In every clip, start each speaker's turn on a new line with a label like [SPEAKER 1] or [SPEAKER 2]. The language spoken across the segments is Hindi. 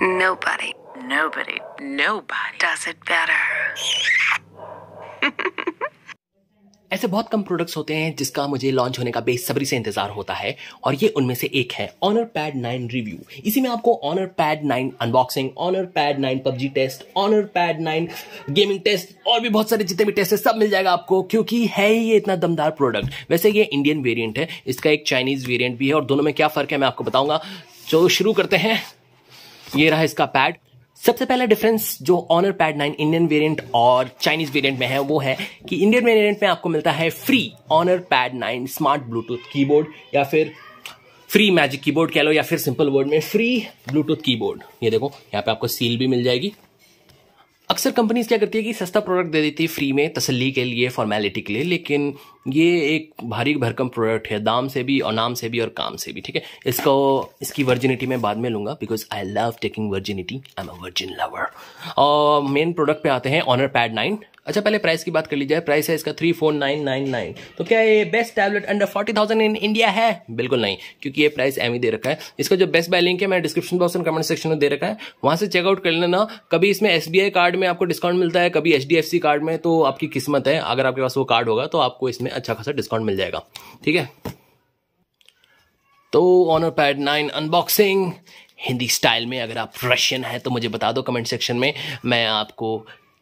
[SPEAKER 1] Nobody. Nobody. Nobody. Does it better. ऐसे बहुत कम प्रोडक्ट्स होते हैं जिसका मुझे लॉन्च होने का बेसब्री से इंतजार होता है और ये उनमें से एक है ऑनर पैड नाइन रिव्यू इसी में आपको Honor pad nine unboxing Honor pad nine PUBG test Honor pad nine gaming test और भी बहुत सारे जितने भी टेस्ट है सब मिल जाएगा आपको क्योंकि है ही ये इतना दमदार प्रोडक्ट वैसे ये इंडियन वेरियंट है इसका एक चाइनीज वेरियंट भी है और दोनों में क्या फर्क है मैं आपको बताऊंगा जो शुरू करते हैं ये रहा इसका पैड सबसे पहला डिफरेंस जो Honor pad nine Indian variant और चाइनीज वेरिएंट में है वो है कि इंडियन वेरिएंट में आपको मिलता है free Honor pad nine smart Bluetooth keyboard या फिर फ्री मैजिक कीबोर्ड कह लो या फिर सिंपल वर्ड में फ्री ब्लूटूथ कीबोर्ड ये देखो यहाँ पे आपको सील भी मिल जाएगी अक्सर कंपनीज क्या करती है कि सस्ता प्रोडक्ट दे देती है फ्री में तसल्ली के लिए फॉर्मेलिटी के लिए लेकिन ये एक भारी भरकम प्रोडक्ट है दाम से भी और नाम से भी और काम से भी ठीक है इसको इसकी वर्जिनिटी मैं बाद में लूंगा because I love taking virginity I am a virgin lover और मेन प्रोडक्ट पे आते हैं ऑनर पैड नाइन अच्छा पहले प्राइस की बात कर ली जाए प्राइस है इसका three four nine nine nine तो क्या ये best tablet under forty thousand in India है बिल्कुल नहीं क्योंकि ये प्राइस एम ही दे रखा है इसका जो बेस्ट बाय लिंक है मैं description box and comment section में दे रखा है वहां से चेकआउट कर लेना कभी इसमें एस कार्ड में आपको डिस्काउंट मिलता है कभी एच कार्ड में तो आपकी किस्मत है अगर आपके पास वो कार्ड होगा तो आपको इसमें अच्छा खासा डिस्काउंट मिल जाएगा ठीक है तो Honor pad nine unboxing Hindi style में अगर आप रशियन हैं तो मुझे बता दो कमेंट सेक्शन में मैं आपको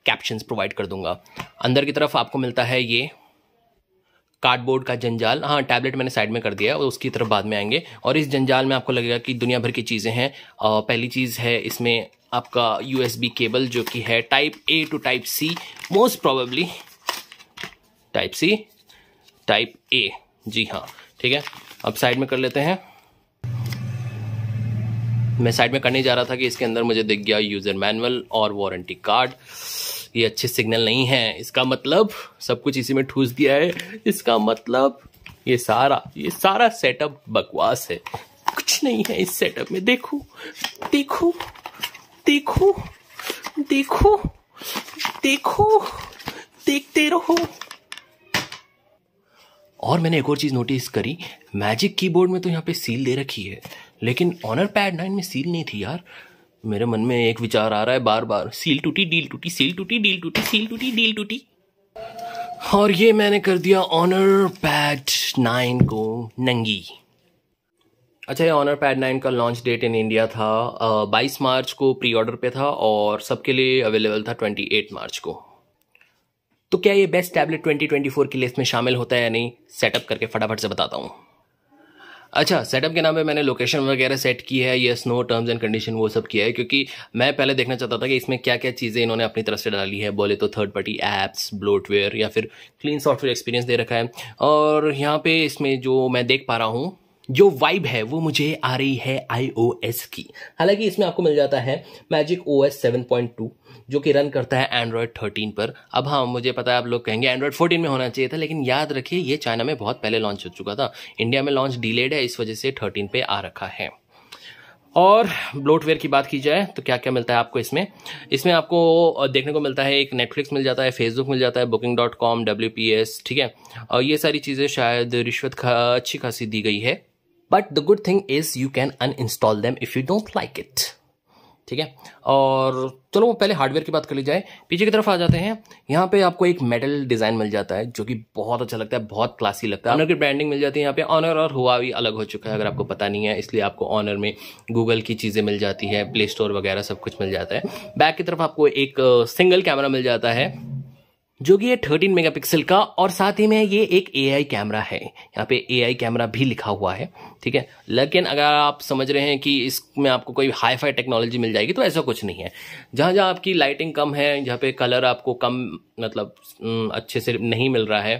[SPEAKER 1] कैप्शंस प्रोवाइड कर दूंगा अंदर की तरफ आपको मिलता है ये कार्डबोर्ड का जंजाल हाँ टैबलेट मैंने साइड में कर दिया और उसकी तरफ बाद में आएंगे और इस जंजाल में आपको लगेगा कि दुनिया भर की चीज़ें हैं पहली चीज़ है इसमें आपका यू केबल जो कि है type A to type C most probably type C type A जी हाँ ठीक है अब साइड में कर लेते हैं मैं साइड में करने जा रहा था कि इसके अंदर मुझे दिख गया यूज़र मैनुअल और वारंटी कार्ड ये अच्छे सिग्नल नहीं है इसका मतलब सब कुछ इसी में ठूस दिया है इसका मतलब ये सारा ये सारा सेटअप बकवास है कुछ नहीं है इस सेटअप में देखो देखो देखो देखो देखो देखते रहो और मैंने एक और चीज़ नोटिस करी मैजिक कीबोर्ड में तो यहाँ पे सील दे रखी है लेकिन ऑनर पैड नाइन में सील नहीं थी यार मेरे मन में एक विचार आ रहा है बार बार सील टूटी डील टूटी सील टूटी डील टूटी सील टूटी डील टूटी और ये मैंने कर दिया ऑनर पैड नाइन को नंगी अच्छा ये ऑनर पैड नाइन का लॉन्च डेट इन इंडिया था बाईस मार्च को प्री ऑर्डर पे था और सबके लिए अवेलेबल था ट्वेंटी एट मार्च को तो क्या ये बेस्ट टैबलेट 2024 की लिस्ट में शामिल होता है या नहीं सेटअप करके फटाफट से बताता हूँ अच्छा सेटअप के नाम पे मैंने लोकेशन वगैरह सेट की है ये स्नो टर्म्स एंड कंडीशन वो सब किया है क्योंकि मैं पहले देखना चाहता था कि इसमें क्या क्या चीज़ें इन्होंने अपनी तरफ से डाली है बोले तो थर्ड पार्टी ऐप्स ब्लोटवेयर या फिर क्लीन सॉफ्टवेयर एक्सपीरियंस दे रखा है और यहाँ पे इसमें जो मैं देख पा रहा हूँ जो वाइब है वो मुझे आ रही है आईओएस की हालांकि इसमें आपको मिल जाता है magic O S seven point two जो कि रन करता है एंड्रॉयड थर्टीन पर अब हाँ मुझे पता है आप लोग कहेंगे एंड्रॉयड फोर्टीन में होना चाहिए था लेकिन याद रखिए ये चाइना में बहुत पहले लॉन्च हो चुका था इंडिया में लॉन्च डिलेड है इस वजह से थर्टीन पे आ रखा है और ब्लोटवेयर की बात की जाए तो क्या क्या मिलता है आपको इसमें इसमें आपको देखने को मिलता है एक नेटफ्लिक्स मिल जाता है फेसबुक मिल जाता है booking dot com W P S ठीक है और ये सारी चीज़ें शायद रिश्वत खा अच्छी खासी दी गई है but the good thing is you can uninstall them if you don't like it ठीक है और चलो वो पहले हार्डवेयर की बात कर ली जाए पीछे की तरफ आ जाते हैं यहाँ पे आपको एक मेडल डिजाइन मिल जाता है जो कि बहुत अच्छा लगता है बहुत क्लासी लगता है ऑनर की ब्रांडिंग मिल जाती है यहाँ पे ऑनर और हुआ भी अलग हो चुका है अगर आपको पता नहीं है इसलिए आपको ऑनर में गूगल की चीज़ें मिल जाती है प्ले स्टोर वगैरह सब कुछ मिल जाता है बैक की तरफ आपको एक सिंगल कैमरा मिल जाता है जो कि ये थर्टीन मेगापिक्सल का और साथ ही में ये एक एआई कैमरा है यहाँ पे एआई कैमरा भी लिखा हुआ है ठीक है लेकिन अगर आप समझ रहे हैं कि इसमें आपको कोई हाई फाई टेक्नोलॉजी मिल जाएगी तो ऐसा कुछ नहीं है जहाँ जहाँ आपकी लाइटिंग कम है जहाँ पे कलर आपको कम मतलब अच्छे से नहीं मिल रहा है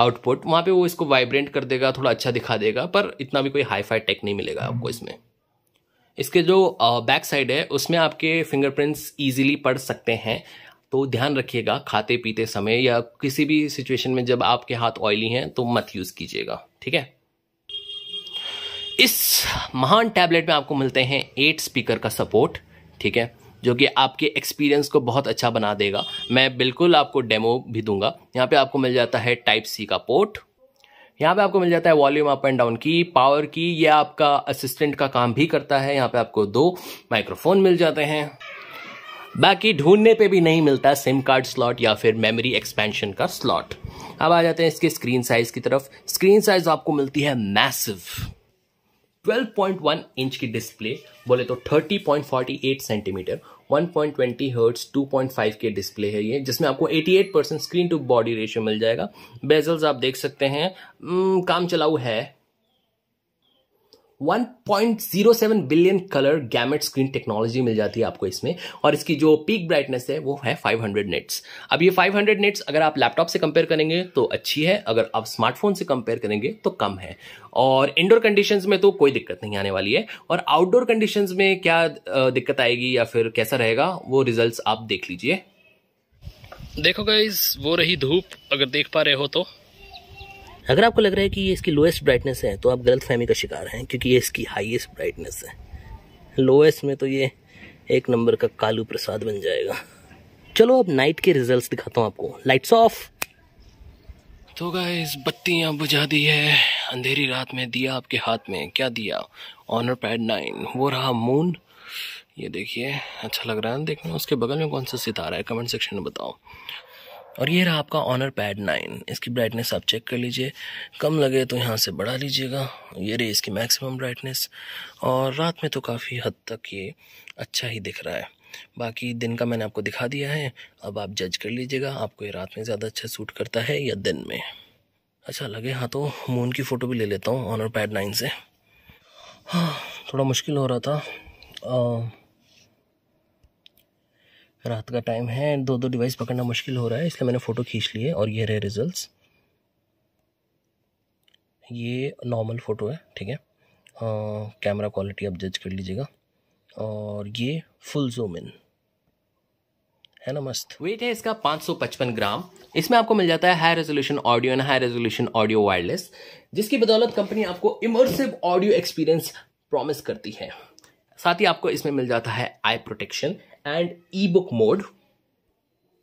[SPEAKER 1] आउटपुट वहाँ पे वो इसको वाइब्रेंट कर देगा थोड़ा अच्छा दिखा देगा पर इतना भी कोई हाई फाई टेक नहीं मिलेगा आपको इसमें इसके जो बैक साइड है उसमें आपके फिंगरप्रिंट्स इजीली पड़ सकते हैं तो ध्यान रखिएगा खाते पीते समय या किसी भी सिचुएशन में जब आपके हाथ ऑयली हैं तो मत यूज़ कीजिएगा ठीक है इस महान टैबलेट में आपको मिलते हैं एट स्पीकर का सपोर्ट ठीक है जो कि आपके एक्सपीरियंस को बहुत अच्छा बना देगा मैं बिल्कुल आपको डेमो भी दूंगा यहाँ पे आपको मिल जाता है टाइप सी का पोर्ट यहाँ पे आपको मिल जाता है वॉल्यूम अप एंड डाउन की पावर की यह आपका असिस्टेंट का काम भी करता है यहाँ पे आपको दो माइक्रोफोन मिल जाते हैं बाकी ढूंढने पे भी नहीं मिलता सिम कार्ड स्लॉट या फिर मेमोरी एक्सपेंशन का स्लॉट अब आ जाते हैं इसके स्क्रीन साइज की तरफ स्क्रीन साइज आपको मिलती है मैसिव 12.1 इंच की डिस्प्ले बोले तो 30.48 सेंटीमीटर 1.20 हर्ट्ज 2.5 के डिस्प्ले है ये जिसमें आपको 88 percent screen to body ratio मिल जाएगा बेजल्स आप देख सकते हैं काम चलाऊ है 1.07 billion colour gamut screen technology मिल जाती है आपको इसमें और इसकी जो पीक ब्राइटनेस है वो है 500 नेट्स अब ये 500 नेट्स अगर आप लैपटॉप से कंपेयर करेंगे तो अच्छी है अगर आप स्मार्टफोन से कंपेयर करेंगे तो कम है और इंडोर कंडीशन में तो कोई दिक्कत नहीं आने वाली है और आउटडोर कंडीशन में क्या दिक्कत आएगी या फिर कैसा रहेगा वो रिजल्ट आप देख लीजिए देखो गाइज वो रही धूप अगर देख पा रहे हो तो अगर आपको लग रहा है कि ये इसकी लोएस्ट ब्राइटनेस है तो आप गलत फहमी का शिकार हैं क्योंकि ये इसकी हाईएस्ट ब्राइटनेस है लोएस्ट में तो ये एक नंबर का कालू प्रसाद बन जाएगा चलो अब नाइट के रिजल्ट्स दिखाता हूँ आपको लाइट्स ऑफ तो गाइस बत्तियां बुझा दी है अंधेरी रात में दिया आपके हाथ में क्या दिया ऑनर पैड नाइन वो रहा मून ये देखिए अच्छा लग रहा है देखना उसके बगल में कौन सा सितारा है कमेंट सेक्शन में बताओ और ये रहा आपका ऑनर पैड नाइन इसकी ब्राइटनेस आप चेक कर लीजिए कम लगे तो यहाँ से बढ़ा लीजिएगा ये रही इसकी मैक्सिमम ब्राइटनेस और रात में तो काफ़ी हद तक ये अच्छा ही दिख रहा है बाकी दिन का मैंने आपको दिखा दिया है अब आप जज कर लीजिएगा आपको ये रात में ज़्यादा अच्छा सूट करता है या दिन में अच्छा लगे हाँ तो मून की फ़ोटो भी ले लेता हूँ ऑनर पैड नाइन से हाँ थोड़ा मुश्किल हो रहा था आ, रात का टाइम है दो दो डिवाइस पकड़ना मुश्किल हो रहा है इसलिए मैंने फ़ोटो खींच ली है और ये रहे रिजल्ट्स ये नॉर्मल फ़ोटो है ठीक है कैमरा क्वालिटी आप जज कर लीजिएगा और ये फुल जूम इन है ना मस्त वेट है इसका 555 ग्राम इसमें आपको मिल जाता है high resolution audio and high resolution audio wireless जिसकी बदौलत कंपनी आपको इमर्सिव ऑडियो एक्सपीरियंस प्रॉमिस करती है साथ ही आपको इसमें मिल जाता है eye protection and ebook mode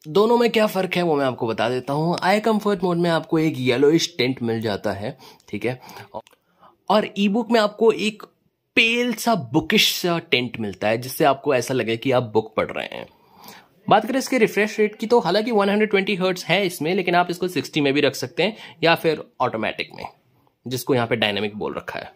[SPEAKER 1] दोनों में क्या फ़र्क है वो मैं आपको बता देता हूँ आई कम्फर्ट मोड में आपको एक येलोइश टेंट मिल जाता है ठीक है और ई बुक में आपको एक पेल सा बुकिश सा टेंट मिलता है जिससे आपको ऐसा लगे कि आप बुक पढ़ रहे हैं बात करें इसके रिफ्रेश रेट की तो हालांकि 120 हर्ट्ज है इसमें लेकिन आप इसको 60 में भी रख सकते हैं या फिर ऑटोमेटिक में जिसको यहाँ पे डायनेमिक बोल रखा है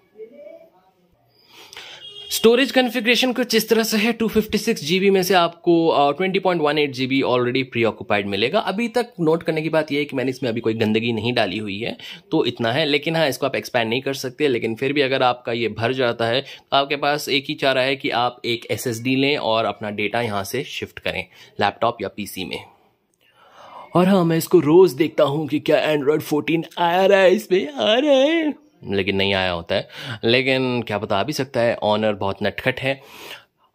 [SPEAKER 1] स्टोरेज कॉन्फ़िगरेशन कुछ इस तरह से है 256 जीबी में से आपको twenty point one eight GB already pre occupied मिलेगा अभी तक नोट करने की बात यह है कि मैंने इसमें अभी कोई गंदगी नहीं डाली हुई है तो इतना है लेकिन हाँ इसको आप एक्सपैंड नहीं कर सकते लेकिन फिर भी अगर आपका ये भर जाता है तो आपके पास एक ही चारा है कि आप एक एस लें और अपना डेटा यहाँ से शिफ्ट करें लैपटॉप या पी में और हाँ मैं इसको रोज़ देखता हूँ कि क्या एंड्रॉयड फोर्टीन आ रहा है इसमें आ रहा है लेकिन नहीं आया होता है लेकिन क्या पता आ भी सकता है ऑनर बहुत नटखट है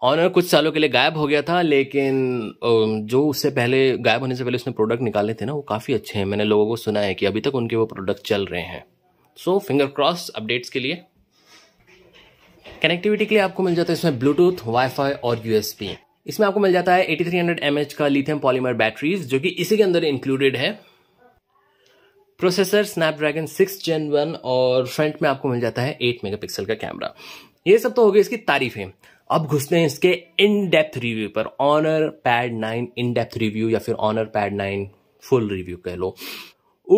[SPEAKER 1] ऑनर कुछ सालों के लिए गायब हो गया था लेकिन जो उससे पहले गायब होने से पहले उसने प्रोडक्ट निकाले थे ना वो काफ़ी अच्छे हैं मैंने लोगों को सुना है कि अभी तक उनके वो प्रोडक्ट चल रहे हैं सो फिंगर क्रॉस अपडेट्स के लिए कनेक्टिविटी के लिए आपको मिल जाता है इसमें ब्लूटूथ वाईफाई और यूएसपी इसमें आपको मिल जाता है 8300 थ्री का लिथियम पॉलीमर बैटरीज जो कि इसी के अंदर इंक्लूडेड है processor Snapdragon six gen one और फ्रंट में आपको मिल जाता है एट मेगापिक्सल का कैमरा ये सब तो हो गया इसकी तारीफें अब घुसते हैं इसके इन डेप्थ रिव्यू पर Honor pad nine in depth review या फिर Honor pad nine full review कह लो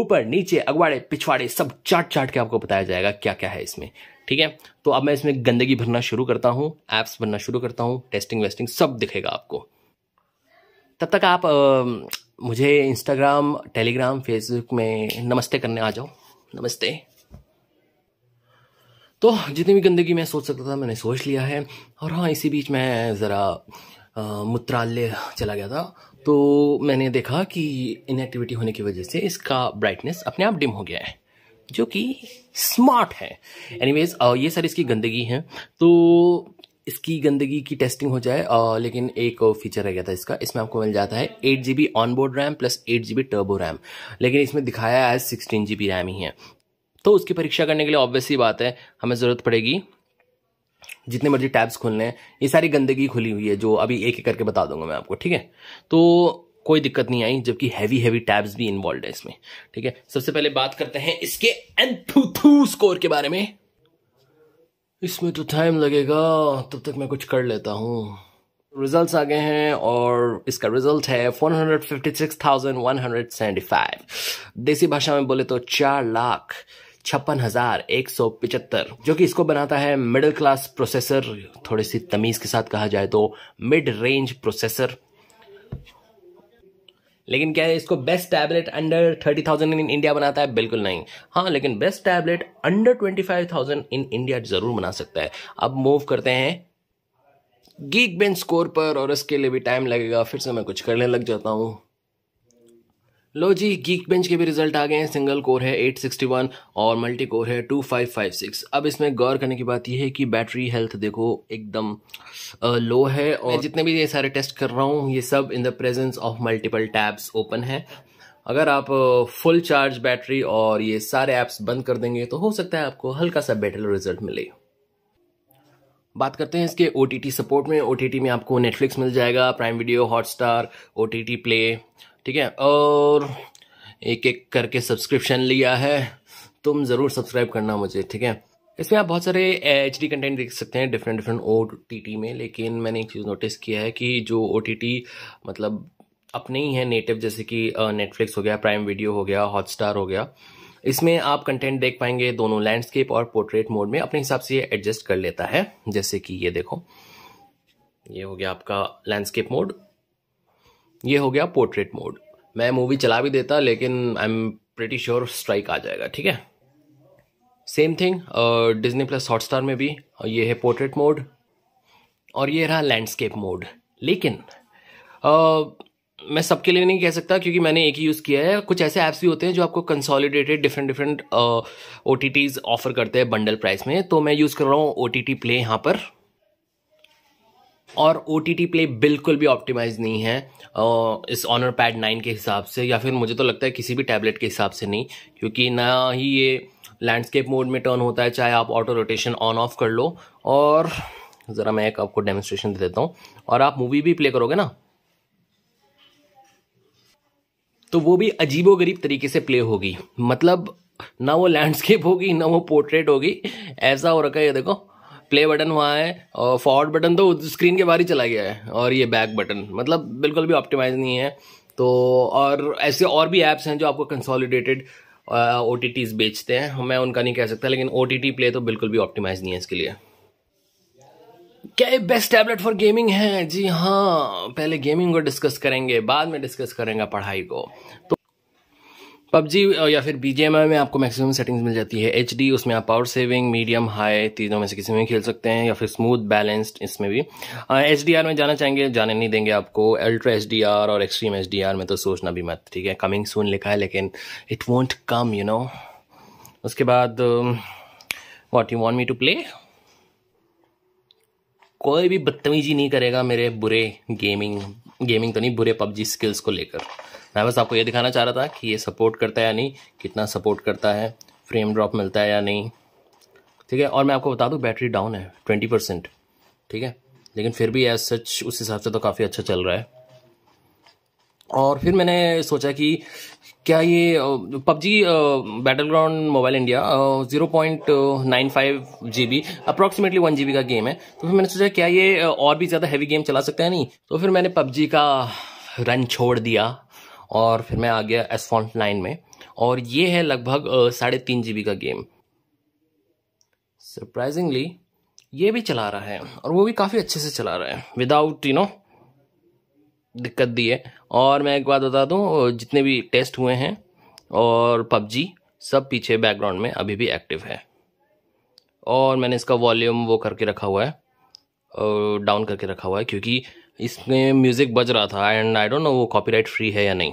[SPEAKER 1] ऊपर नीचे अगवाड़े पिछवाड़े सब चाट चाट के आपको बताया जाएगा क्या क्या है इसमें ठीक है तो अब मैं इसमें गंदगी भरना शुरू करता हूँ ऐप्स भरना शुरू करता हूँ टेस्टिंग वेस्टिंग सब दिखेगा आपको तब तक आप मुझे इंस्टाग्राम टेलीग्राम फेसबुक में नमस्ते करने आ जाओ नमस्ते तो जितनी भी गंदगी मैं सोच सकता था मैंने सोच लिया है और हाँ इसी बीच मैं ज़रा मूत्रालय चला गया था तो मैंने देखा कि इनएक्टिविटी होने की वजह से इसका ब्राइटनेस अपने आप डिम हो गया है जो कि स्मार्ट है एनीवेज ये सारी इसकी गंदगी है तो इसकी गंदगी की टेस्टिंग हो जाए लेकिन एक फीचर रह गया था इसका इसमें आपको मिल जाता है eight G B on board RAM plus eight G B turbo RAM लेकिन इसमें दिखाया है सिक्सटीन जी बी रैम ही है तो उसकी परीक्षा करने के लिए ऑब्वियसली बात है हमें ज़रूरत पड़ेगी जितने मर्जी टैब्स खुलने हैं ये सारी गंदगी खुली हुई है जो अभी एक एक करके बता दूंगा मैं आपको ठीक है तो कोई दिक्कत नहीं आई जबकि हैवी हैवी टैब्स भी इन्वॉल्व है इसमें ठीक है सबसे पहले बात करते हैं इसके एंथूथू स्कोर के बारे में इसमें तो टाइम लगेगा तब तक मैं कुछ कर लेता हूँ रिजल्ट्स आ गए हैं और इसका रिजल्ट है 456,175 देसी भाषा में बोले तो चार लाख छप्पन हजार एक सौ पिचहत्तर जो कि इसको बनाता है मिडिल क्लास प्रोसेसर थोड़ी सी तमीज के साथ कहा जाए तो मिड रेंज प्रोसेसर लेकिन क्या है इसको best tablet under thirty thousand in India बनाता है बिल्कुल नहीं हाँ लेकिन best tablet under twenty five thousand in India जरूर बना सकता है अब मूव करते हैं गीक बेंच स्कोर पर और इसके लिए भी टाइम लगेगा फिर से मैं कुछ करने लग जाता हूँ लो जी गीक बेंच के भी रिजल्ट आ गए हैं सिंगल कोर है 861 और मल्टी कोर है 2556 अब इसमें गौर करने की बात यह है कि बैटरी हेल्थ देखो एकदम लो है और मैं जितने भी ये सारे टेस्ट कर रहा हूँ ये सब in the presence of multiple tabs open है अगर आप फुल चार्ज बैटरी और ये सारे ऐप्स बंद कर देंगे तो हो सकता है आपको हल्का सा बेटर रिजल्ट मिले बात करते हैं इसके ओ सपोर्ट में ओ में आपको नेटफ्लिक्स मिल जाएगा Prime Video Hotstar O play ठीक है और एक एक करके सब्सक्रिप्शन लिया है तुम ज़रूर सब्सक्राइब करना मुझे ठीक है इसमें आप बहुत सारे एच डी कंटेंट देख सकते हैं different different O T T में लेकिन मैंने एक चीज़ नोटिस किया है कि जो ओ टी टी मतलब अपने ही हैं नेटिव जैसे कि नेटफ्लिक्स हो गया प्राइम वीडियो हो गया हॉटस्टार हो गया इसमें आप कंटेंट देख पाएंगे दोनों लैंडस्केप और पोर्ट्रेट मोड में अपने हिसाब से ये एडजस्ट कर लेता है जैसे कि ये देखो ये हो गया आपका लैंडस्केप मोड ये हो गया पोर्ट्रेट मोड मैं मूवी चला भी देता लेकिन I am pretty sure strike आ जाएगा ठीक है same thing Disney Plus Star में भी ये है पोर्ट्रेट मोड और ये रहा लैंडस्केप मोड लेकिन uh, मैं सबके लिए नहीं कह सकता क्योंकि मैंने एक ही यूज़ किया है कुछ ऐसे ऐप्स भी होते हैं जो आपको consolidated different different O T Ts offer करते हैं बंडल प्राइस में तो मैं यूज़ कर रहा हूँ ओ टी टी प्ले यहाँ पर और ओ टी टी प्ले बिल्कुल भी ऑप्टिमाइज नहीं है इस ऑनर पैड नाइन के हिसाब से या फिर मुझे तो लगता है किसी भी टैबलेट के हिसाब से नहीं क्योंकि ना ही ये लैंडस्केप मोड में टर्न होता है चाहे आप ऑटो रोटेशन ऑन ऑफ कर लो और ज़रा मैं एक आपको डेमोस्ट्रेशन दे देता हूँ और आप मूवी भी प्ले करोगे ना तो वो भी अजीबो गरीब तरीके से प्ले होगी मतलब ना वो लैंडस्केप होगी ना वो पोर्ट्रेट होगी ऐसा हो रखा है ये देखो प्ले बटन वहाँ है और फॉरवर्ड बटन तो स्क्रीन के बाहर ही चला गया है और ये बैक बटन मतलब बिल्कुल भी ऑप्टिमाइज नहीं है तो और ऐसे और भी ऐप्स हैं जो आपको कंसोलिडेटेड ओ टी बेचते हैं मैं उनका नहीं कह सकता लेकिन ओ टी टी प्ले तो बिल्कुल भी ऑप्टिमाइज नहीं है इसके लिए क्या ये बेस्ट टैबलेट फॉर गेमिंग है जी हाँ पहले गेमिंग को डिस्कस करेंगे बाद में डिस्कस करेंगे पढ़ाई को तो पबजी या फिर बी में आपको मैक्सिमम सेटिंग्स मिल जाती है एच उसमें आप पावर सेविंग मीडियम हाई तीनों में से किसी में खेल सकते हैं या फिर स्मूथ बैलेंस्ड इसमें भी एच uh, में जाना चाहेंगे जाने नहीं देंगे आपको अल्ट्रा एच और एक्सट्रीम एच में तो सोचना भी मत ठीक है कमिंग सून लिखा है लेकिन it won't come you know उसके बाद what you want me to play कोई भी बदतमीजी नहीं करेगा मेरे बुरे गेमिंग गेमिंग तो नहीं बुरे पबजी स्किल्स को लेकर मैं बस आपको ये दिखाना चाह रहा था कि ये सपोर्ट करता है या नहीं कितना सपोर्ट करता है फ्रेम ड्रॉप मिलता है या नहीं ठीक है और मैं आपको बता दूँ बैटरी डाउन है ट्वेंटी परसेंट ठीक है लेकिन फिर भी एज सच उस हिसाब से तो काफ़ी अच्छा चल रहा है और फिर मैंने सोचा कि क्या ये PUBG battleground mobile India zero point nine five G B approximately one G B का गेम है तो फिर मैंने सोचा क्या ये और भी ज़्यादा हैवी गेम चला सकता है नहीं तो फिर मैंने पबजी का रन छोड़ दिया और फिर मैं आ गया एसफॉन्ट नाइन में और ये है लगभग साढ़े तीन जी का गेम सरप्राइजिंगली ये भी चला रहा है और वो भी काफ़ी अच्छे से चला रहा है विदाउट यू नो दिक्कत दी है और मैं एक बात बता दूँ जितने भी टेस्ट हुए हैं और पबजी सब पीछे बैकग्राउंड में अभी भी एक्टिव है और मैंने इसका वॉल्यूम वो करके रखा हुआ है डाउन करके रखा हुआ है क्योंकि इसमें म्यूज़िक बज रहा था एंड आई डोंट नो वो कॉपीराइट फ्री है या नहीं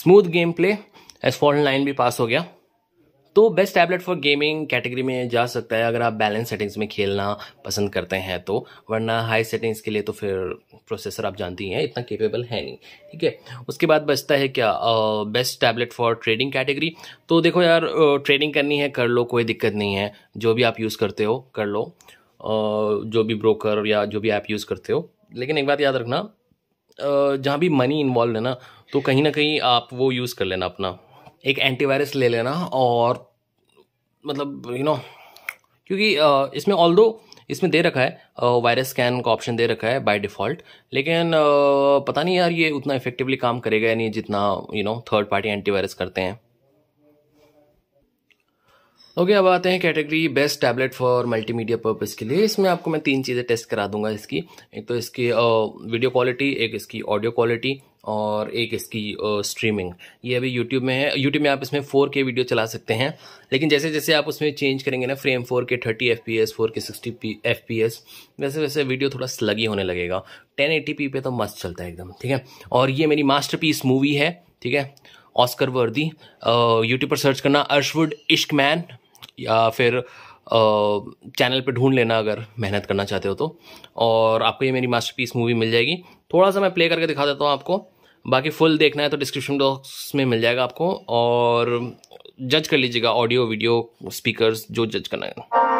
[SPEAKER 1] smooth gameplay Asphalt nine भी पास हो गया तो best tablet for gaming category में जा सकता है अगर आप बैलेंस सेटिंग्स में खेलना पसंद करते हैं तो वरना हाई सेटिंग्स के लिए तो फिर प्रोसेसर आप जानती हैं इतना केपेबल है नहीं ठीक है उसके बाद बचता है क्या best tablet for trading category तो देखो यार ट्रेडिंग करनी है कर लो कोई दिक्कत नहीं है जो भी आप यूज़ करते हो कर लो जो भी ब्रोकर या जो भी ऐप यूज़ करते हो लेकिन एक बात याद रखना जहाँ भी मनी इन्वॉल्व है ना तो कहीं ना कहीं आप वो यूज़ कर लेना अपना एक एंटीवायरस ले लेना और मतलब यू नो क्योंकि इसमें ऑल दो इसमें दे रखा है वायरस स्कैन का ऑप्शन दे रखा है बाय डिफ़ॉल्ट लेकिन पता नहीं यार ये उतना इफेक्टिवली काम करेगा या नहीं जितना you know third party antivirus करते हैं ओके okay, अब आते हैं category best tablet for multimedia purpose के लिए इसमें आपको मैं तीन चीज़ें टेस्ट करा दूंगा इसकी एक तो इसकी वीडियो क्वालिटी एक इसकी ऑडियो क्वालिटी और एक इसकी स्ट्रीमिंग ये अभी यूट्यूब में है यूट्यूब में आप इसमें फोर के वीडियो चला सकते हैं लेकिन जैसे जैसे आप उसमें चेंज करेंगे ना frame four K thirty F P S four K sixty F P P एस वैसे वैसे वीडियो थोड़ा स्लगी होने लगेगा टेन एटी पी पे तो मस्त चलता है एकदम ठीक है और ये मेरी मास्टर पीस मूवी है ठीक है ऑस्कर वर्दी यूट्यूब पर सर्च करना अर्शवुड इश्क मैन या फिर चैनल पे ढूंढ लेना अगर मेहनत करना चाहते हो तो और आपको ये मेरी मास्टरपीस मूवी मिल जाएगी थोड़ा सा मैं प्ले करके दिखा देता हूँ आपको बाकी फुल देखना है तो डिस्क्रिप्शन बॉक्स में मिल जाएगा आपको और जज कर लीजिएगा ऑडियो वीडियो स्पीकर्स जो जज करना है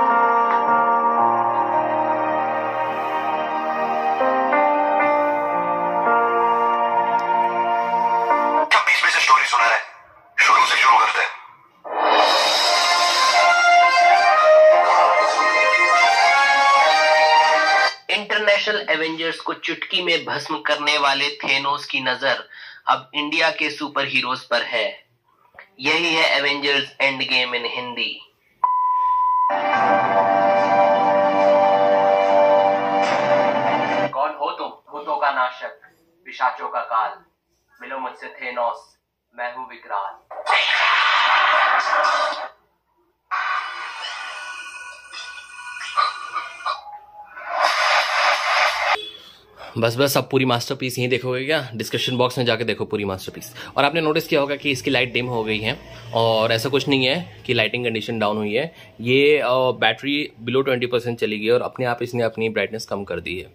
[SPEAKER 1] चुटकी में भस्म करने वाले थेनोस की नजर अब इंडिया के सुपर हीरोज पर है यही है Avengers Endgame in Hindi कौन हो तुम भूतों का नाशक पिशाचों का काल मिलो मुझसे थेनोस मैं हूं विकराल बस बस आप पूरी मास्टरपीस यहीं देखोगे क्या डिस्क्रिप्शन बॉक्स में जाके देखो पूरी मास्टरपीस और आपने नोटिस किया होगा कि इसकी लाइट डिम हो गई है और ऐसा कुछ नहीं है कि लाइटिंग कंडीशन डाउन हुई है ये बैटरी बिलो ट्वेंटी परसेंट चली गई और अपने आप इसने अपनी ब्राइटनेस कम कर दी है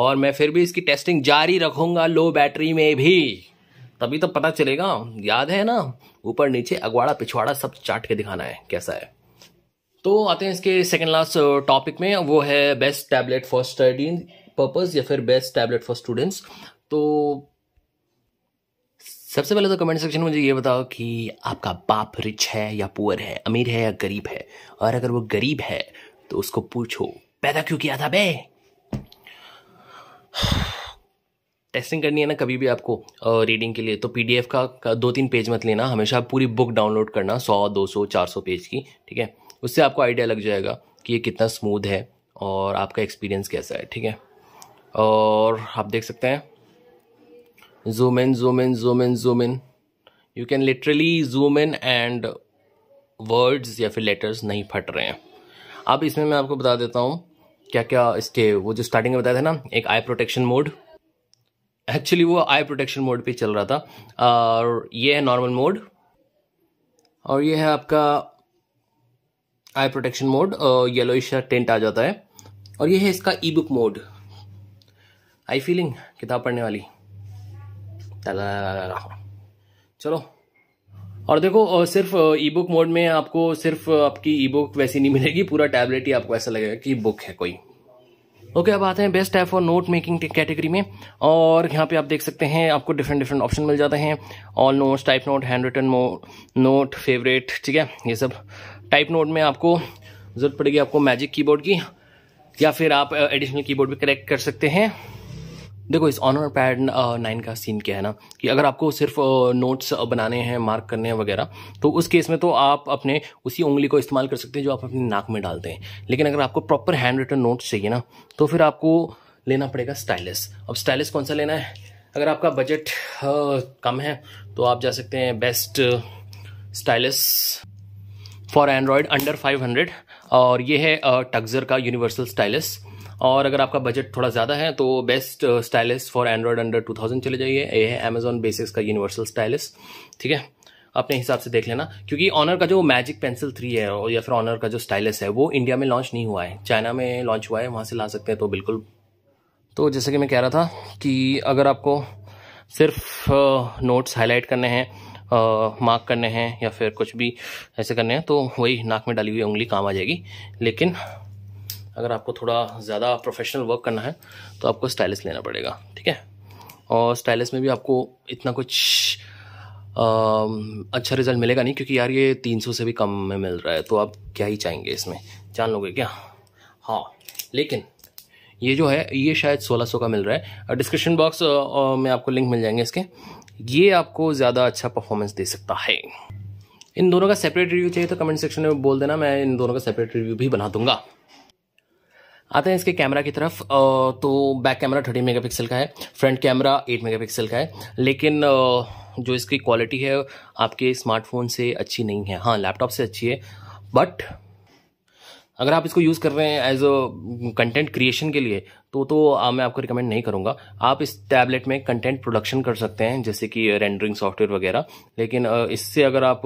[SPEAKER 1] और मैं फिर भी इसकी टेस्टिंग जारी रखूंगा लो बैटरी में भी तभी तो पता चलेगा याद है ना ऊपर नीचे अगवाड़ा पिछवाड़ा सब चाट के दिखाना है कैसा है तो आते हैं इसके सेकेंड लास्ट टॉपिक में वो है best tablet for study purpose या फिर बेस्ट टैबलेट फॉर स्टूडेंट्स तो सबसे पहले तो कमेंट सेक्शन में मुझे ये बताओ कि आपका बाप रिच है या पुअर है अमीर है या गरीब है और अगर वो गरीब है तो उसको पूछो पैदा क्यों किया था बे टेस्टिंग करनी है ना कभी भी आपको रीडिंग के लिए तो पीडीएफ का, का दो तीन पेज मत लेना हमेशा पूरी बुक डाउनलोड करना सौ दो सौ चार सौ पेज की ठीक है उससे आपको आइडिया लग जाएगा कि ये कितना स्मूथ है और आपका एक्सपीरियंस कैसा है ठीक है और आप देख सकते हैं zoom in zoom in zoom in zoom in you can literally zoom in and words या फिर लेटर्स नहीं फट रहे हैं अब इसमें मैं आपको बता देता हूँ क्या क्या इसके वो जो स्टार्टिंग में बताया था ना एक आई प्रोटेक्शन मोड एक्चुअली वो आई प्रोटेक्शन मोड पे चल रहा था और ये है नॉर्मल मोड और ये है आपका eye protection mode yellowish tint आ जाता है और ये है इसका ई बुक मोड आई फीलिंग किताब पढ़ने वाली चलो और देखो सिर्फ ई बुक मोड में आपको सिर्फ आपकी ई बुक वैसी नहीं मिलेगी पूरा टैबलेट ही आपको ऐसा लगेगा कि बुक है कोई ओके okay, अब आते हैं best app for note making category में और यहाँ पे आप देख सकते हैं आपको डिफरेंट डिफरेंट ऑप्शन मिल जाते हैं all notes type note handwritten note favourite ठीक है ये सब टाइप नोट में आपको ज़रूरत पड़ेगी आपको मैजिक कीबोर्ड की या फिर आप एडिशनल कीबोर्ड भी कलेक्ट कर सकते हैं देखो इस ऑनर पैड नाइन का सीन क्या है ना कि अगर आपको सिर्फ नोट्स बनाने हैं मार्क करने हैं वगैरह तो उस केस में तो आप अपने उसी उंगली को इस्तेमाल कर सकते हैं जो आप अपने नाक में डालते हैं लेकिन अगर आपको प्रॉपर हैंड रिटन नोट्स चाहिए ना तो फिर आपको लेना पड़ेगा स्टाइलिस अब स्टाइलिस कौन सा लेना है अगर आपका बजट कम है तो आप जा सकते हैं best stylus for Android under five और ये है टक्जर का यूनिवर्सल स्टाइलिस और अगर आपका बजट थोड़ा ज़्यादा है तो best stylus for Android under two thousand चले जाइए ये है अमेजोन बेसिस का यूनिवर्सल स्टाइलिस ठीक है अपने हिसाब से देख लेना क्योंकि ऑनर का जो मैजिक पेंसिल थ्री है और या फिर ऑनर का जो स्टाइलिस है वो इंडिया में लॉन्च नहीं हुआ है चाइना में लॉन्च हुआ है वहाँ से ला सकते हैं तो बिल्कुल तो जैसे कि मैं कह रहा था कि अगर आपको सिर्फ नोट्स uh, हाईलाइट करने हैं मार्क uh, करने हैं या फिर कुछ भी ऐसे करने हैं तो वही नाक में डाली हुई उंगली काम आ जाएगी लेकिन अगर आपको थोड़ा ज़्यादा प्रोफेशनल वर्क करना है तो आपको स्टाइलिस लेना पड़ेगा ठीक है और स्टाइलिस में भी आपको इतना कुछ आ, अच्छा रिजल्ट मिलेगा नहीं क्योंकि यार ये तीन सौ से भी कम में मिल रहा है तो आप क्या ही चाहेंगे इसमें जान लोगे क्या हाँ लेकिन ये जो है ये शायद 1600 का मिल रहा है डिस्क्रिप्शन बॉक्स में आपको लिंक मिल जाएंगे इसके ये आपको ज़्यादा अच्छा परफॉर्मेंस दे सकता है इन दोनों का सेपरेट रिव्यू चाहिए तो कमेंट सेक्शन में बोल देना मैं इन दोनों का सेपरेट रिव्यू भी बना दूंगा आते हैं इसके कैमरा की तरफ तो बैक कैमरा 30 मेगापिक्सल का है फ्रंट कैमरा 8 मेगापिक्सल का है लेकिन जो इसकी क्वालिटी है आपके स्मार्टफोन से अच्छी नहीं है हाँ लैपटॉप से अच्छी है बट अगर आप इसको यूज़ कर रहे हैं एज अ कंटेंट क्रिएशन के लिए तो तो आ, मैं आपको रिकमेंड नहीं करूँगा आप इस टैबलेट में कंटेंट प्रोडक्शन कर सकते हैं जैसे कि रेंडरिंग सॉफ्टवेयर वगैरह लेकिन इससे अगर आप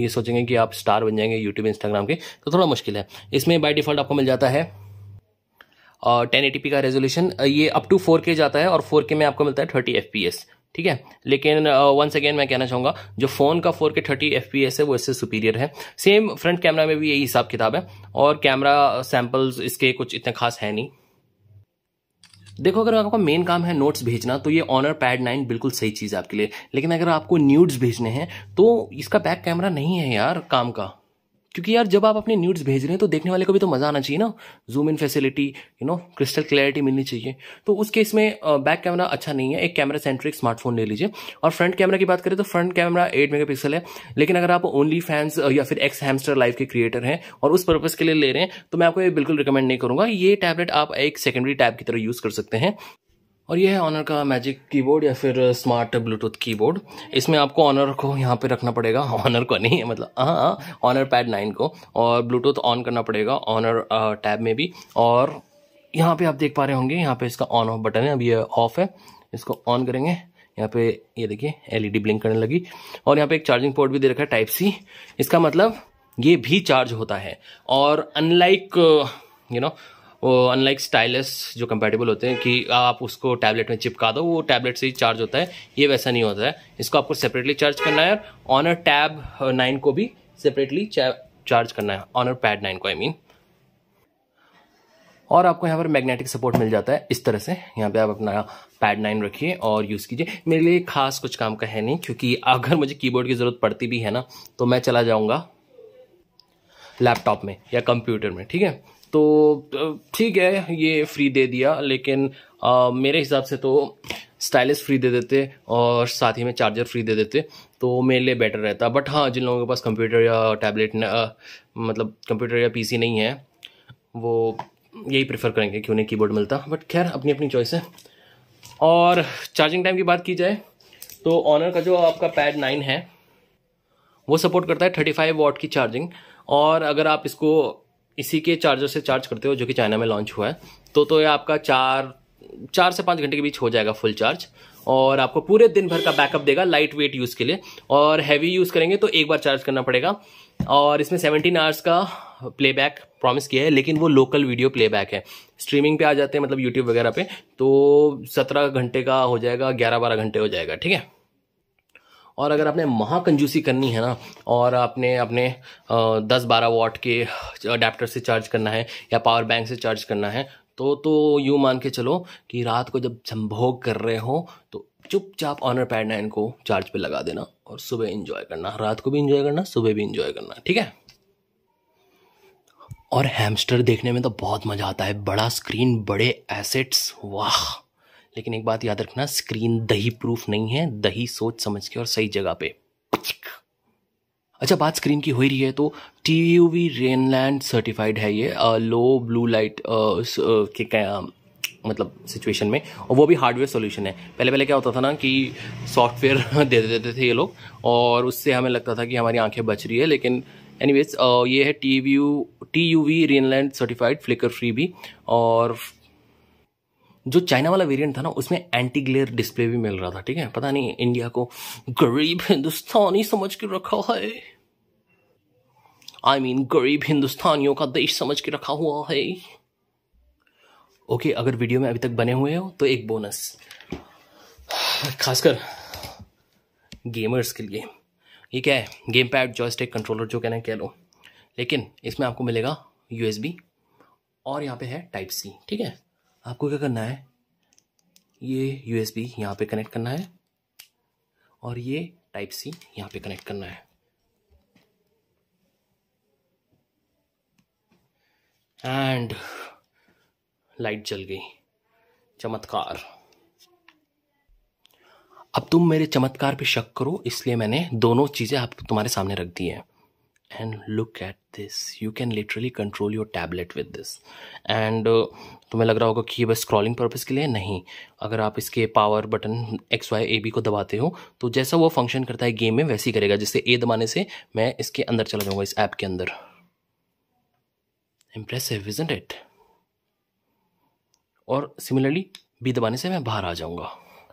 [SPEAKER 1] ये सोचेंगे कि आप स्टार बन जाएंगे यूट्यूब इंस्टाग्राम के तो थोड़ा मुश्किल है इसमें बाय डिफ़ॉल्ट आपको मिल जाता है टेन uh, का रेजोल्यूशन ये अप टू फोर जाता है और फोर में आपको मिलता है थर्टी एफ ठीक है लेकिन वंस uh, अगेन मैं कहना चाहूंगा जो फोन का फोर के थर्टी एफ है वो इससे सुपीरियर है सेम फ्रंट कैमरा में भी यही हिसाब किताब है और कैमरा सैम्पल्स इसके कुछ इतने खास है नहीं देखो अगर आपका मेन काम है नोट्स भेजना तो ये ऑनर पैड नाइन बिल्कुल सही चीज़ है आपके लिए लेकिन अगर आपको न्यूड्स भेजने हैं तो इसका बैक कैमरा नहीं है यार काम का क्योंकि यार जब आप अपने न्यूड्स भेज रहे हैं तो देखने वाले को भी तो मज़ा आना चाहिए ना zoom in facility you know crystal clarity मिलनी चाहिए तो उस केस में बैक कैमरा अच्छा नहीं है एक कैमरा सेंट्रिक स्मार्टफोन ले लीजिए और फ्रंट कैमरा की बात करें तो फ्रंट कैमरा एट मेगा है लेकिन अगर आप ओनली फैंस या फिर एक्स हैमस्टर लाइफ के क्रिएटर हैं और उस पर्पज के लिए ले रहे हैं तो मैं आपको ये बिल्कुल रिकमेंड नहीं करूँगा ये टैबलेट आप एक सेकेंडरी टैब की तरह यूज़ कर सकते हैं और यह है ऑनर का मैजिक कीबोर्ड या फिर स्मार्ट ब्लूटूथ कीबोर्ड इसमें आपको ऑनर को यहाँ पे रखना पड़ेगा ऑनर को नहीं है मतलब हाँ ऑनर पैड नाइन को और ब्लूटूथ ऑन करना पड़ेगा ऑनर टैब में भी और यहाँ पे आप देख पा रहे होंगे यहाँ पे इसका ऑन ऑफ बटन है अब यह ऑफ है इसको ऑन करेंगे यहाँ पे ये देखिए एलईडी ब्लिंक e करने लगी और यहाँ पे एक चार्जिंग पोर्ट भी दे रखा है टाइप सी इसका मतलब ये भी चार्ज होता है और अनलाइक यू नो वो अनलाइक स्टाइलस जो कंपेटेबल होते हैं कि आप उसको टैबलेट में चिपका दो वो टैबलेट से ही चार्ज होता है ये वैसा नहीं होता है इसको आपको सेपरेटली चार्ज करना है ऑनर टैब नाइन को भी सेपरेटली चार्ज करना है ऑनर पैड नाइन को आई I मीन mean. और आपको यहाँ पर मैग्नेटिक सपोर्ट मिल जाता है इस तरह से यहाँ पे आप अपना पैड नाइन रखिए और यूज़ कीजिए मेरे लिए खास कुछ काम का है नहीं क्योंकि अगर मुझे कीबोर्ड की ज़रूरत पड़ती भी है ना तो मैं चला जाऊँगा लैपटॉप में या कंप्यूटर में ठीक है तो ठीक है ये फ्री दे दिया लेकिन आ, मेरे हिसाब से तो स्टाइलिस फ्री दे देते और साथ ही में चार्जर फ्री दे देते तो मेरे लिए बेटर रहता बट हाँ जिन लोगों के पास कंप्यूटर या टैबलेट मतलब कंप्यूटर या पीसी नहीं है वो यही प्रेफर करेंगे कि उन्हें कीबोर्ड मिलता बट खैर अपनी अपनी चॉइस है और चार्जिंग टाइम की बात की जाए तो ऑनर का जो आपका पैड नाइन है वो सपोर्ट करता है थर्टी फाइव की चार्जिंग और अगर आप इसको इसी के चार्जर से चार्ज करते हो जो कि चाइना में लॉन्च हुआ है तो तो ये आपका चार चार से पाँच घंटे के बीच हो जाएगा फुल चार्ज और आपको पूरे दिन भर का बैकअप देगा लाइट वेट यूज़ के लिए और हैवी यूज़ करेंगे तो एक बार चार्ज करना पड़ेगा और इसमें सेवनटीन आवर्स का प्लेबैक प्रॉमिस किया है लेकिन वो लोकल वीडियो प्लेबैक है स्ट्रीमिंग पे आ जाते हैं मतलब यूट्यूब वगैरह पे तो सत्रह घंटे का हो जाएगा ग्यारह बारह घंटे हो जाएगा ठीक है और अगर आपने महाकंजूसी करनी है ना और आपने अपने दस बारह वाट के अडेप्टर से चार्ज करना है या पावर बैंक से चार्ज करना है तो तो यूँ मान के चलो कि रात को जब संभोग कर रहे हो तो चुपचाप ऑनर पैड नाइन को चार्ज पे लगा देना और सुबह इंजॉय करना रात को भी इंजॉय करना सुबह भी इंजॉय करना ठीक है और हैमस्टर देखने में तो बहुत मज़ा आता है बड़ा स्क्रीन बड़े एसेट्स वाह लेकिन एक बात याद रखना स्क्रीन दही प्रूफ नहीं है दही सोच समझ के और सही जगह पे अच्छा बात स्क्रीन की हो रही है तो T U V Rheinland certified है ये आ, लो ब्लू लाइट के क्या मतलब सिचुएशन में और वो भी हार्डवेयर सोल्यूशन है पहले पहले क्या होता था ना कि सॉफ्टवेयर दे देते थे ये लोग और उससे हमें लगता था कि हमारी आंखें बच रही है लेकिन एनीवेज ये है T V U T U V Rheinland certified flicker free भी और जो चाइना वाला वेरिएंट था ना उसमें एंटी ग्लेयर डिस्प्ले भी मिल रहा था ठीक है पता नहीं इंडिया को गरीब हिंदुस्तानी समझ के रखा है आई I मीन mean, गरीब हिंदुस्तानियों का देश समझ के रखा हुआ है ओके okay, अगर वीडियो में अभी तक बने हुए हो तो एक बोनस खासकर गेमर्स के लिए ये क्या है गेम पैड जॉयस्टिक कंट्रोलर जो कहना कह लो लेकिन इसमें आपको मिलेगा यूएसबी और यहाँ पे है टाइप सी ठीक है आपको क्या करना है ये यू एस बी यहाँ पर कनेक्ट करना है और ये टाइप सी यहाँ पे कनेक्ट करना है एंड लाइट जल गई चमत्कार अब तुम मेरे चमत्कार पे शक करो इसलिए मैंने दोनों चीज़ें आप तुम्हारे सामने रख दी है and look at this you can literally control your tablet with this and uh, तुम्हें लग रहा होगा कि ये बस स्क्रॉलिंग पर्पज़ के लिए नहीं अगर आप इसके power button X Y A B को दबाते हो तो जैसा वो फंक्शन करता है गेम में वैसे ही करेगा जिससे ए दबाने से मैं इसके अंदर चला जाऊँगा इस ऐप के अंदर इम्प्रेसिव इजेंट इट और सिमिलरली बी दबाने से मैं बाहर आ जाऊँगा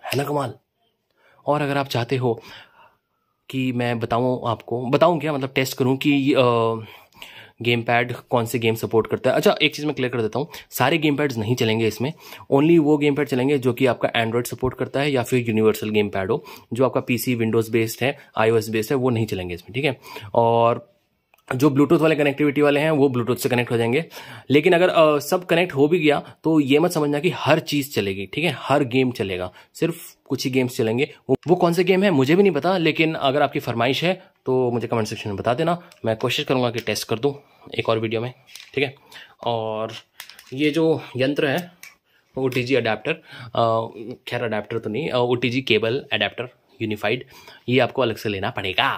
[SPEAKER 1] है ना कमाल और अगर आप चाहते हो कि मैं बताऊँ आपको बताऊँ क्या मतलब टेस्ट करूँ कि गेम पैड कौन से गेम सपोर्ट करता है अच्छा एक चीज़ मैं क्लियर कर देता हूँ सारे गेम पैड्स नहीं चलेंगे इसमें ओनली वो गेम पैड चलेंगे जो कि आपका एंड्रॉयड सपोर्ट करता है या फिर यूनिवर्सल गेम पैड हो जो आपका पीसी विंडोज़ बेस्ड है आईओएस बेस्ड है वो नहीं चलेंगे इसमें ठीक है और जो ब्लूटूथ वाले कनेक्टिविटी वाले हैं वो ब्लूटूथ से कनेक्ट हो जाएंगे लेकिन अगर आ, सब कनेक्ट हो भी गया तो ये मत समझना कि हर चीज़ चलेगी ठीक है हर गेम चलेगा सिर्फ कुछ ही गेम्स चलेंगे वो कौन से गेम है मुझे भी नहीं पता लेकिन अगर आपकी फरमाइश है तो मुझे कमेंट सेक्शन में बता देना मैं कोशिश करूँगा कि टेस्ट कर दूँ एक और वीडियो में ठीक है और ये जो यंत्र है ओ टी जी अडेप्टर खैर अडेप्टर तो नहीं O T G cable adapter unified ये आपको अलग से लेना पड़ेगा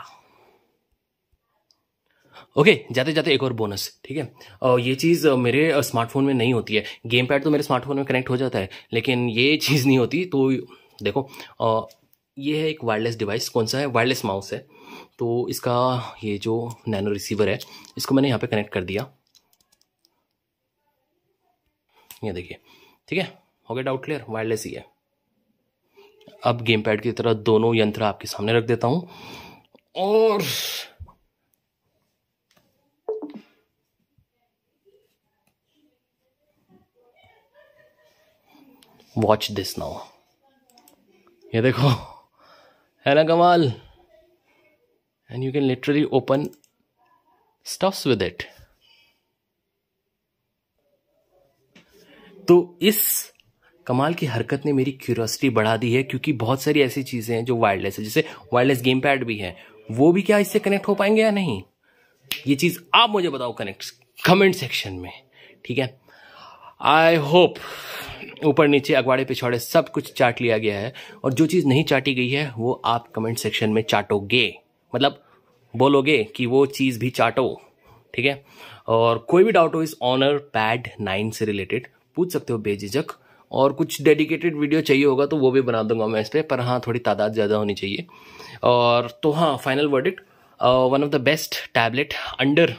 [SPEAKER 1] ओके okay, जाते जाते एक और बोनस ठीक है और ये चीज़ मेरे स्मार्टफोन में नहीं होती है गेम पैड तो मेरे स्मार्टफोन में कनेक्ट हो जाता है लेकिन ये चीज़ नहीं होती तो देखो आ, ये है एक वायरलेस डिवाइस कौन सा है वायरलेस माउस है तो इसका ये जो नैनो रिसीवर है इसको मैंने यहाँ पे कनेक्ट कर दिया ये देखिए ठीक है हो गया डाउट क्लियर वायरलेस ही है अब गेम पैड की तरह दोनों यंत्र आपके सामने रख देता हूँ और वॉच दिस नाउ ये देखो है ना कमाल and you can literally open stuffs with it तो इस कमाल की हरकत ने मेरी क्यूरोसिटी बढ़ा दी है क्योंकि बहुत सारी ऐसी चीज़ें हैं जो वायरलेस है जैसे वायरलेस गेम पैड भी है वो भी क्या इससे कनेक्ट हो पाएंगे या नहीं ये चीज़ आप मुझे बताओ कनेक्ट कमेंट सेक्शन में ठीक है आई होप ऊपर नीचे अगवाड़े पिछवाड़े सब कुछ चाट लिया गया है और जो चीज़ नहीं चाटी गई है वो आप कमेंट सेक्शन में चाटोगे मतलब बोलोगे कि वो चीज़ भी चाटो ठीक है और कोई भी डाउट हो इस ऑनर पैड नाइन से रिलेटेड पूछ सकते हो बेझिझक और कुछ डेडिकेटेड वीडियो चाहिए होगा तो वो भी बना दूंगा मैं इस पर पर हाँ थोड़ी तादाद ज़्यादा होनी चाहिए और तो हाँ final verdict one of the best tablet under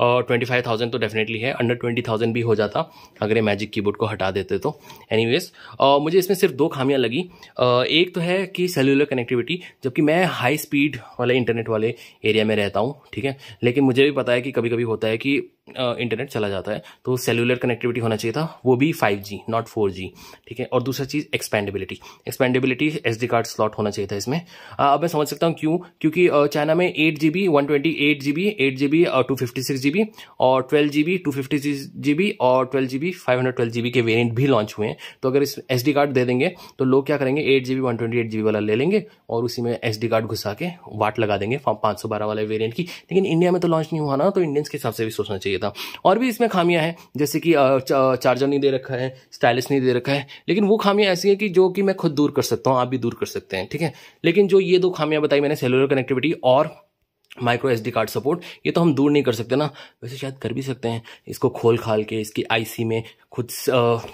[SPEAKER 1] और ट्वेंटी फाइव थाउजेंड तो डेफिनेटली है अंडर ट्वेंटी थाउजेंड भी हो जाता अगर ये मैजिक कीबोर्ड को हटा देते तो वेज़ uh, मुझे इसमें सिर्फ दो खामियां लगी uh, एक तो है कि सेलुलर कनेक्टिविटी जबकि मैं हाई स्पीड वाले इंटरनेट वाले एरिया में रहता हूँ ठीक है लेकिन मुझे भी पता है कि कभी कभी होता है कि इंटरनेट चला जाता है तो सेलुलर कनेक्टिविटी होना चाहिए था वो भी 5G नॉट 4G ठीक है और दूसरा चीज़ expandability expandability S D card slot होना चाहिए था इसमें आ, अब मैं समझ सकता हूँ क्यों क्योंकि चाइना में eight G B one twenty eight G B eight G B two fifty six G B और twelve G B two fifty six G B और twelve G B five hundred twelve G B के वेरियंट भी लॉन्च हुए हैं तो अगर इस एस डी कार्ड दे देंगे तो लोग क्या करेंगे eight G B one twenty eight G B वाला ले लेंगे और उसी में एस डी कार्ड घुसा के वाट लगा देंगे पाँच सौ बारह वाले वेरियंट की लेकिन इंडिया में तो लॉन्च नहीं हुआ ना तो इंडियंस के हिसाब से भी सोचना चाहिए चाहिए था और भी इसमें खामियां हैं जैसे कि चार्जर नहीं दे रखा है स्टाइलिस नहीं दे रखा है लेकिन वो खामियां ऐसी हैं कि जो कि मैं खुद दूर कर सकता हूँ आप भी दूर कर सकते हैं ठीक है लेकिन जो ये दो खामियां बताई मैंने सेलुलर कनेक्टिविटी और माइक्रो एस कार्ड सपोर्ट ये तो हम दूर नहीं कर सकते ना वैसे शायद कर भी सकते हैं इसको खोल खाल के इसकी आईसी में खुद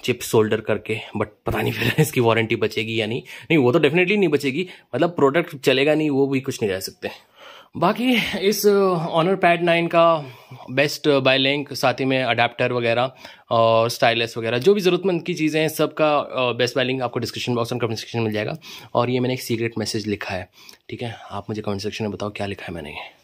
[SPEAKER 1] चिप सोल्डर करके बट पता नहीं फिर इसकी वारंटी बचेगी या नहीं नहीं वो तो डेफिनेटली नहीं बचेगी मतलब प्रोडक्ट चलेगा नहीं वो भी कुछ नहीं रह सकते बाकी इस ऑनर पैड नाइन का बेस्ट बाय लिंक साथ ही में अडाप्टर वगैरह और स्टाइलस वगैरह जो भी ज़रूरतमंद की चीज़ें हैं सबका बेस्ट बाय लिंक आपको डिस्क्रिप्शन बॉक्स में कमेंट सेक्शन मिल जाएगा और ये मैंने एक सीक्रेट मैसेज लिखा है ठीक है आप मुझे कमेंट सेक्शन में बताओ क्या लिखा है मैंने ये